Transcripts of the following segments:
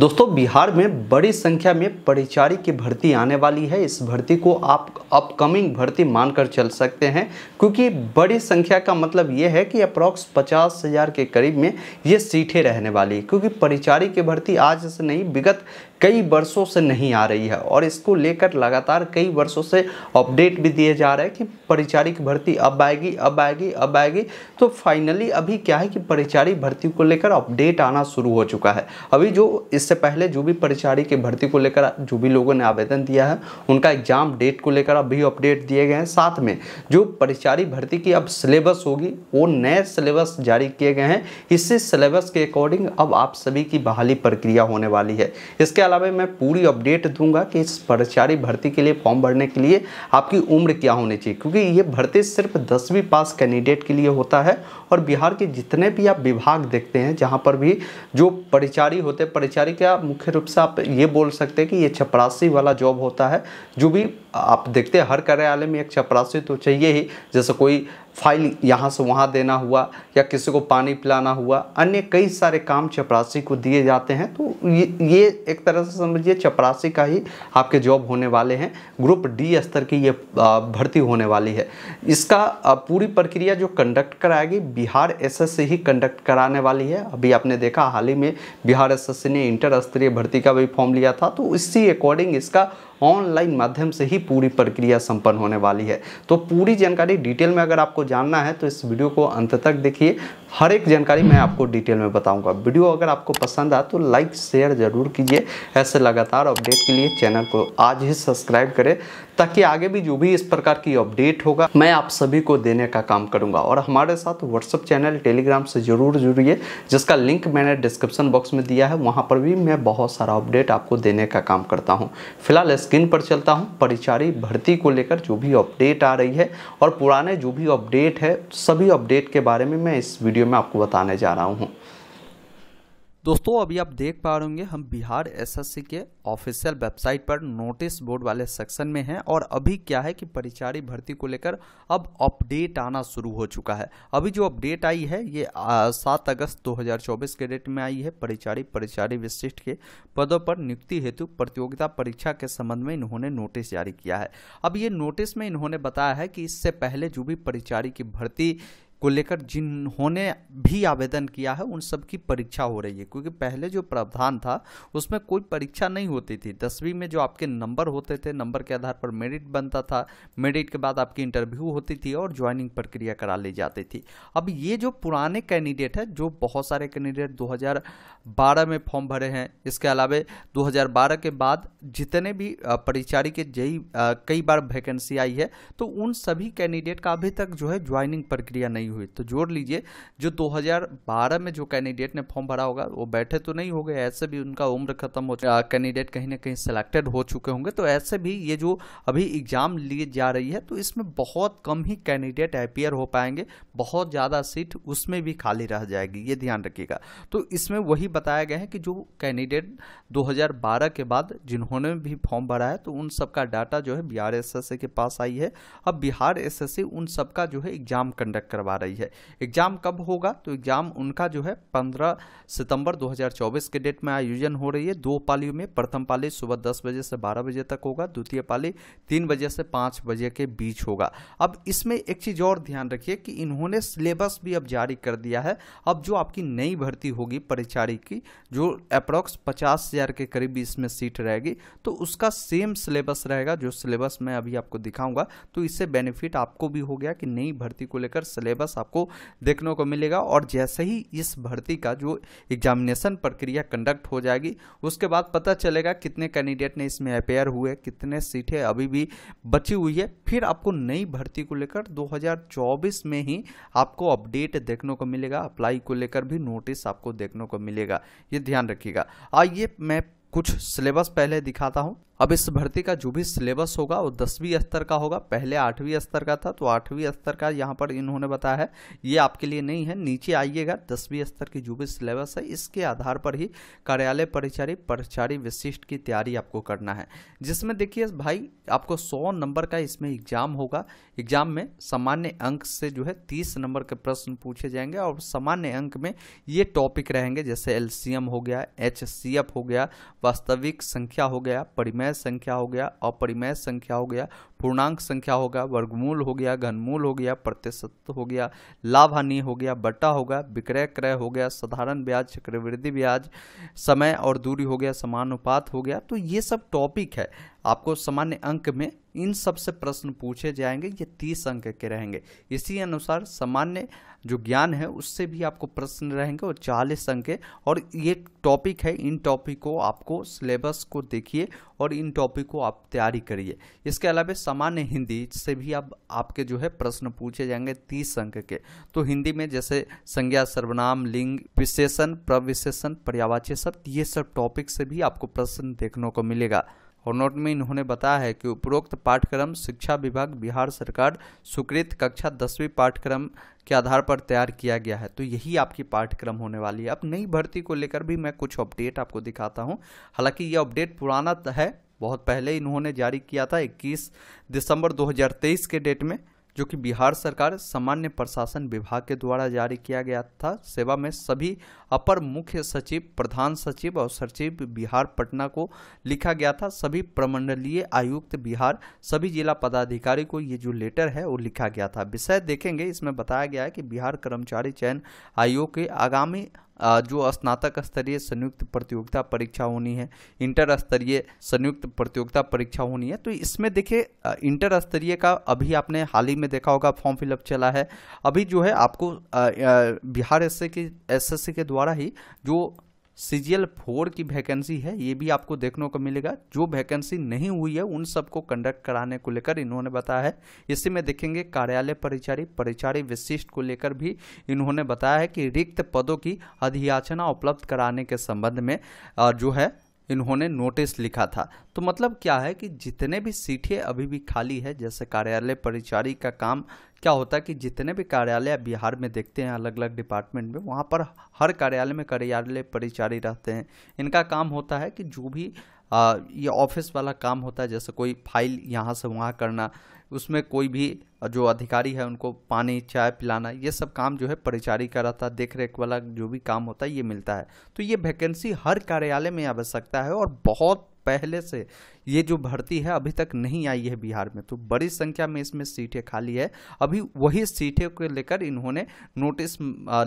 दोस्तों बिहार में बड़ी संख्या में परिचारी की भर्ती आने वाली है इस भर्ती को आप अपकमिंग भर्ती मानकर चल सकते हैं क्योंकि बड़ी संख्या का मतलब ये है कि अप्रॉक्स पचास हज़ार के करीब में ये सीटें रहने वाली है क्योंकि परिचारी की भर्ती आज से नहीं विगत कई वर्षों से नहीं आ रही है और इसको लेकर लगातार कई वर्षों से अपडेट भी दिए जा रहे हैं कि परिचारिक भर्ती अब आएगी अब आएगी अब आएगी तो फाइनली अभी क्या है कि परिचारिक भर्ती को लेकर अपडेट आना शुरू हो चुका है अभी जो इससे पहले जो भी परिचारी की भर्ती को लेकर जो भी लोगों ने आवेदन दिया है उनका एग्जाम डेट को लेकर अभी अपडेट दिए गए हैं साथ में जो परिचारी भर्ती की अब सिलेबस होगी वो नए सिलेबस जारी किए गए हैं इसी सिलेबस के अकॉर्डिंग अब आप सभी की बहाली प्रक्रिया होने वाली है इसके अलावा मैं पूरी अपडेट दूंगा कि इस कर्मचारी भर्ती के लिए फॉर्म भरने के लिए आपकी उम्र क्या होनी चाहिए क्योंकि ये भर्ती सिर्फ दसवीं पास कैंडिडेट के लिए होता है और बिहार के जितने भी आप विभाग देखते हैं जहाँ पर भी जो परिचारी होते हैं परिचारी का मुख्य रूप से आप ये बोल सकते हैं कि ये छपरासी वाला जॉब होता है जो भी आप देखते हैं हर कार्यालय में एक चपरासी तो चाहिए ही जैसे कोई फाइल यहाँ से वहाँ देना हुआ या किसी को पानी पिलाना हुआ अन्य कई सारे काम चपरासी को दिए जाते हैं तो ये ये एक तरह से समझिए चपरासी का ही आपके जॉब होने वाले हैं ग्रुप डी स्तर की ये भर्ती होने वाली है इसका पूरी प्रक्रिया जो कंडक्ट कराएगी बिहार एस ही कंडक्ट कराने वाली है अभी आपने देखा हाल ही में बिहार एस ने इंटर स्तरीय भर्ती का भी फॉर्म लिया था तो इसी अकॉर्डिंग इसका ऑनलाइन माध्यम से ही पूरी प्रक्रिया संपन्न होने वाली है तो पूरी जानकारी डिटेल में अगर आपको जानना है तो इस वीडियो को अंत तक देखिए हर एक जानकारी मैं आपको डिटेल में बताऊंगा वीडियो अगर आपको पसंद आए तो लाइक शेयर जरूर कीजिए ऐसे लगातार अपडेट के लिए चैनल को आज ही सब्सक्राइब करें ताकि आगे भी जो भी इस प्रकार की अपडेट होगा मैं आप सभी को देने का काम करूंगा और हमारे साथ व्हाट्सअप चैनल टेलीग्राम से जरूर जुड़िए जिसका लिंक मैंने डिस्क्रिप्शन बॉक्स में दिया है वहाँ पर भी मैं बहुत सारा अपडेट आपको देने का काम करता हूँ फिलहाल स्क्रीन पर चलता हूँ परिचारी भर्ती को लेकर जो भी अपडेट आ रही है और पुराने जो भी अपडेट है सभी अपडेट के बारे में मैं इस वीडियो वीडियो में आपको बताने जा रहा हूँ दोस्तों अभी आप देख पा रहे होंगे हम बिहार एसएससी के ऑफिशियल वेबसाइट पर नोटिस बोर्ड वाले सेक्शन में हैं और अभी क्या है कि परिचारी भर्ती को लेकर अब अपडेट आना शुरू हो चुका है अभी जो अपडेट आई है ये सात अगस्त 2024 के डेट में आई है परिचारी परिचारी विशिष्ट के पदों पर नियुक्ति हेतु प्रतियोगिता परीक्षा के संबंध में इन्होंने नोटिस जारी किया है अब ये नोटिस में इन्होंने बताया है कि इससे पहले जो भी परिचारी की भर्ती को लेकर जिन्होंने भी आवेदन किया है उन सब की परीक्षा हो रही है क्योंकि पहले जो प्रावधान था उसमें कोई परीक्षा नहीं होती थी दसवीं में जो आपके नंबर होते थे नंबर के आधार पर मेरिट बनता था मेरिट के बाद आपकी इंटरव्यू होती थी और ज्वाइनिंग प्रक्रिया करा ली जाती थी अब ये जो पुराने कैंडिडेट हैं जो बहुत सारे कैंडिडेट दो में फॉर्म भरे हैं इसके अलावा दो के बाद जितने भी परिचारी के जई कई बार वैकेंसी आई है तो उन सभी कैंडिडेट का अभी तक जो है ज्वाइनिंग प्रक्रिया नहीं नहीं हुई तो जोड़ लीजिए जो 2012 में जो कैंडिडेट ने फॉर्म भरा होगा वो बैठे तो नहीं हो गए ऐसे भी उनका उम्र खत्म हो कैंडिडेट कहीं ना कहीं सिलेक्टेड हो चुके होंगे तो ऐसे भी ये जो अभी एग्ज़ाम लिए जा रही है तो इसमें बहुत कम ही कैंडिडेट अपियर हो पाएंगे बहुत ज़्यादा सीट उसमें भी खाली रह जाएगी ये ध्यान रखिएगा तो इसमें वही बताया गया है कि जो कैंडिडेट 2012 के बाद जिन्होंने भी फॉर्म भरा है तो उन सबका डाटा जो है बिहार एस के पास आई है अब बिहार एस उन सबका जो है एग्ज़ाम कंडक्ट करवा पा रही है एग्ज़ाम कब होगा तो एग्ज़ाम उनका जो है 15 सितंबर 2024 के डेट में आयोजन हो रही है दो पालियों में प्रथम पाली सुबह 10 बजे से 12 बजे तक होगा द्वितीय पाली 3 बजे से 5 बजे के बीच होगा अब इसमें एक चीज़ और ध्यान रखिए कि इन्होंने सिलेबस भी अब जारी कर दिया है अब जो आपकी नई भर्ती होगी परिचारी की जो अप्रॉक्स पचास हज़ार के करीब इसमें सीट रहेगी तो उसका सेम सिलेबस रहेगा जो सिलेबस मैं अभी आपको दिखाऊंगा तो इससे बेनिफिट आपको भी हो गया कि नई भर्ती को लेकर सिलेबस सिलेबस आपको देखने को मिलेगा और जैसे ही इस भर्ती का जो एग्जामिनेशन प्रक्रिया कंडक्ट हो जाएगी उसके बाद पता चलेगा कितने कैंडिडेट ने इसमें अपेयर हुए कितने सीटें अभी भी बची हुई है फिर आपको नई भर्ती को लेकर 2024 में ही आपको अपडेट देखने को मिलेगा अप्लाई को लेकर भी नोटिस आपको देखने को मिलेगा ये ध्यान रखिएगा आइए मैं कुछ सिलेबस पहले दिखाता हूँ अब इस भर्ती का जो भी सिलेबस होगा वो दसवीं स्तर का होगा पहले आठवीं स्तर का था तो आठवीं स्तर का यहाँ पर इन्होंने बताया है ये आपके लिए नहीं है नीचे आइएगा दसवीं स्तर की जो भी सिलेबस है इसके आधार पर ही कार्यालय परिचारी परिचारी विशिष्ट की तैयारी आपको करना है जिसमें देखिए भाई आपको सौ नंबर का इसमें एग्जाम होगा एग्जाम में सामान्य अंक से जो है तीस नंबर के प्रश्न पूछे जाएंगे और सामान्य अंक में ये टॉपिक रहेंगे जैसे एल हो गया एच हो गया वास्तविक संख्या हो गया परिमय परिमेय संख्या हो गया अपरिमेय संख्या हो गया पूर्णांक संख्या होगा वर्गमूल हो गया घनमूल हो गया प्रतिशत हो गया लाभ हानि हो गया बट्टा होगा विक्रय क्रय हो गया साधारण ब्याज चक्रवृद्धि ब्याज समय और दूरी हो गया समानुपात हो गया तो ये सब टॉपिक है आपको सामान्य अंक में इन सब से प्रश्न पूछे जाएंगे ये तीस अंक के रहेंगे इसी अनुसार सामान्य जो ज्ञान है उससे भी आपको प्रश्न रहेंगे और चालीस अंक के और ये टॉपिक है इन टॉपिक को आपको सिलेबस को देखिए और इन टॉपिक को आप तैयारी करिए इसके अलावा सामान्य हिंदी से भी आप आपके जो है प्रश्न पूछे जाएंगे तीस अंक के तो हिंदी में जैसे संज्ञा सर्वनाम लिंग विशेषण प्रविशेषण पर्यावाची शब्द ये सब टॉपिक से भी आपको प्रश्न देखने को मिलेगा और नोट में इन्होंने बताया है कि उपरोक्त पाठ्यक्रम शिक्षा विभाग बिहार सरकार स्वीकृत कक्षा दसवीं पाठ्यक्रम के आधार पर तैयार किया गया है तो यही आपकी पाठ्यक्रम होने वाली है अब नई भर्ती को लेकर भी मैं कुछ अपडेट आपको दिखाता हूँ हालांकि ये अपडेट पुराना है बहुत पहले इन्होंने जारी किया था 21 दिसंबर 2023 के डेट में जो कि बिहार सरकार सामान्य प्रशासन विभाग के द्वारा जारी किया गया था सेवा में सभी अपर मुख्य सचिव प्रधान सचिव और सचिव बिहार पटना को लिखा गया था सभी प्रमंडलीय आयुक्त बिहार सभी जिला पदाधिकारी को ये जो लेटर है वो लिखा गया था विषय देखेंगे इसमें बताया गया है कि बिहार कर्मचारी चयन आयोग के आगामी जो स्नातक स्तरीय संयुक्त प्रतियोगिता परीक्षा होनी है इंटर स्तरीय संयुक्त प्रतियोगिता परीक्षा होनी है तो इसमें देखिए इंटर स्तरीय का अभी आपने हाल ही में देखा होगा फॉर्म फिलअप चला है अभी जो है आपको बिहार एस के एस के द्वारा ही जो सीजीएल फोर की वैकेंसी है ये भी आपको देखने को मिलेगा जो वैकेंसी नहीं हुई है उन सबको कंडक्ट कराने को लेकर इन्होंने बताया है इसी में देखेंगे कार्यालय परिचारी परिचारी विशिष्ट को लेकर भी इन्होंने बताया है कि रिक्त पदों की अधियाचना उपलब्ध कराने के संबंध में जो है इन्होंने नोटिस लिखा था तो मतलब क्या है कि जितने भी सीटें अभी भी खाली है जैसे कार्यालय परिचारी का काम क्या होता है कि जितने भी कार्यालय बिहार में देखते हैं अलग अलग डिपार्टमेंट में वहाँ पर हर कार्यालय में कार्यालय परिचारी रहते हैं इनका काम होता है कि जो भी आ, ये ऑफिस वाला काम होता है जैसे कोई फाइल यहाँ से वहाँ करना उसमें कोई भी जो अधिकारी है उनको पानी चाय पिलाना ये सब काम जो है परिचारी का रहता है देख रेख वाला जो भी काम होता है ये मिलता है तो ये वैकेंसी हर कार्यालय में आवश्यकता है और बहुत पहले से ये जो भर्ती है अभी तक नहीं आई है बिहार में तो बड़ी संख्या में इसमें सीटें खाली है अभी वही सीटें को लेकर इन्होंने नोटिस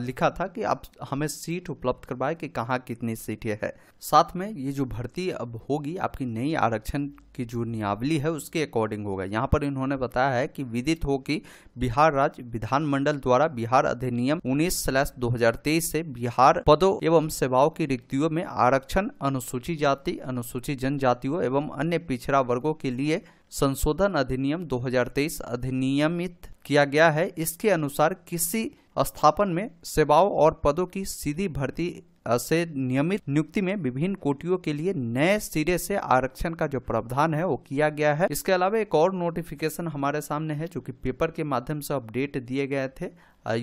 लिखा था कि आप हमें सीट उपलब्ध करवाए कि कहाँ कितनी सीटें हैं साथ में ये जो भर्ती अब होगी आपकी नई आरक्षण की जो नियावली है उसके अकॉर्डिंग होगा यहाँ पर इन्होंने बताया है कि विदित हो कि बिहार राज्य विधानमंडल द्वारा बिहार अधिनियम उन्नीस स्लैश दो से बिहार पदों एवं सेवाओं की रिक्तियों में आरक्षण अनुसूचित जाति अनुसूचित जनजातियों एवं अन्य पिछड़ा वर्गों के लिए संशोधन अधिनियम 2023 अधिनियमित किया गया है इसके अनुसार किसी स्थापन में सेवाओं और पदों की सीधी भर्ती से नियमित नियुक्ति में विभिन्न कोटियों के लिए नए सिरे से आरक्षण का जो प्रावधान है वो किया गया है इसके अलावा एक और नोटिफिकेशन हमारे सामने है जो कि पेपर के माध्यम से अपडेट दिए गए थे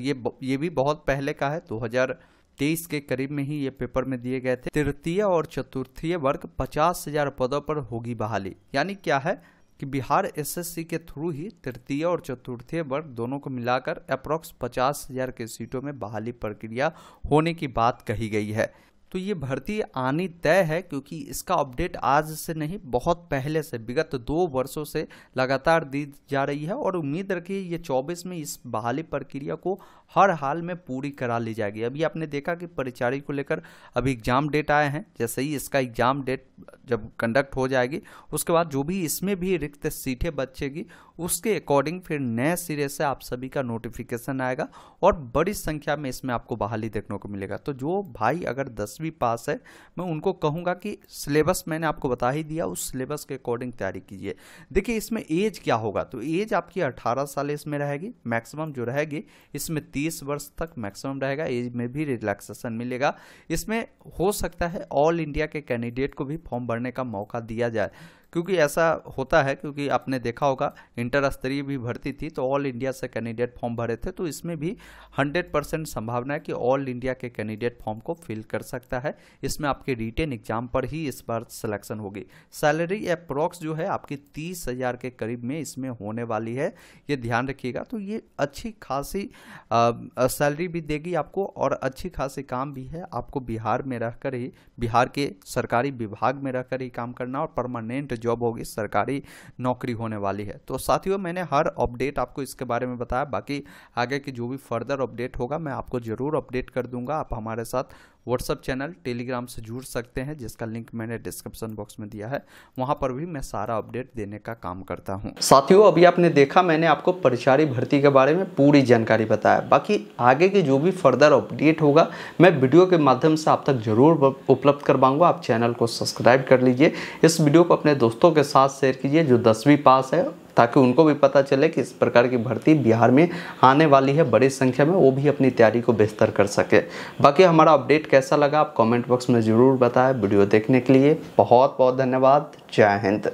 ये ये भी बहुत पहले का है 2000 तेईस के करीब में ही ये पेपर में दिए गए थे तृतीय और चतुर्थीय वर्ग पचास हजार पदों पर होगी बहाली यानी क्या है कि बिहार एसएससी के थ्रू ही तृतीय और चतुर्थीय वर्ग दोनों को मिलाकर अप्रोक्स पचास हजार के सीटों में बहाली प्रक्रिया होने की बात कही गई है तो ये भर्ती आनी तय है क्योंकि इसका अपडेट आज से नहीं बहुत पहले से विगत दो वर्षों से लगातार दी जा रही है और उम्मीद रखिए ये 24 में इस बहाली प्रक्रिया को हर हाल में पूरी करा ली जाएगी अभी आपने देखा कि परिचारी को लेकर अभी एग्जाम डेट आए हैं जैसे ही इसका एग्जाम डेट जब कंडक्ट हो जाएगी उसके बाद जो भी इसमें भी रिक्त सीटें बचेगी उसके अकॉर्डिंग फिर नए सिरे से आप सभी का नोटिफिकेशन आएगा और बड़ी संख्या में इसमें आपको बहाली देखने को मिलेगा तो जो भाई अगर दसवीं पास है मैं उनको कहूँगा कि सिलेबस मैंने आपको बता ही दिया उस सिलेबस के अकॉर्डिंग तैयारी कीजिए देखिए इसमें एज क्या होगा तो एज आपकी अठारह साल इसमें रहेगी मैक्सिमम जो रहेगी इसमें तीस वर्ष तक मैक्सिमम रहेगा एज में भी रिलैक्सेशन मिलेगा इसमें हो सकता है ऑल इंडिया के कैंडिडेट को भी फॉर्म भरने का मौका दिया जाए क्योंकि ऐसा होता है क्योंकि आपने देखा होगा इंटर स्तरीय भी भर्ती थी तो ऑल इंडिया से कैंडिडेट फॉर्म भरे थे तो इसमें भी 100 परसेंट संभावना है कि ऑल इंडिया के कैंडिडेट फॉर्म को फिल कर सकता है इसमें आपके रिटेन एग्जाम पर ही इस बार सिलेक्शन होगी सैलरी अप्रॉक्स जो है आपकी तीस हज़ार के करीब में इसमें होने वाली है ये ध्यान रखिएगा तो ये अच्छी खासी सैलरी भी देगी आपको और अच्छी खासी काम भी है आपको बिहार में रहकर ही बिहार के सरकारी विभाग में रहकर ही काम करना और परमानेंट जॉब होगी सरकारी नौकरी होने वाली है तो साथियों मैंने हर अपडेट आपको इसके बारे में बताया बाकी आगे की जो भी फर्दर अपडेट होगा मैं आपको ज़रूर अपडेट कर दूंगा आप हमारे साथ व्हाट्सअप चैनल टेलीग्राम से जुड़ सकते हैं जिसका लिंक मैंने डिस्क्रिप्शन बॉक्स में दिया है वहाँ पर भी मैं सारा अपडेट देने का काम करता हूँ साथियों अभी आपने देखा मैंने आपको परिचारी भर्ती के बारे में पूरी जानकारी बताया बाकी आगे की जो भी फर्दर अपडेट होगा मैं वीडियो के माध्यम से आप तक जरूर उपलब्ध करवाऊंगा आप चैनल को सब्सक्राइब कर लीजिए इस वीडियो को अपने दोस्तों के साथ शेयर कीजिए जो दसवीं पास है ताकि उनको भी पता चले कि इस प्रकार की भर्ती बिहार में आने वाली है बड़ी संख्या में वो भी अपनी तैयारी को बेहतर कर सके बाकी हमारा अपडेट कैसा लगा आप कमेंट बॉक्स में ज़रूर बताएं वीडियो देखने के लिए बहुत बहुत धन्यवाद जय हिंद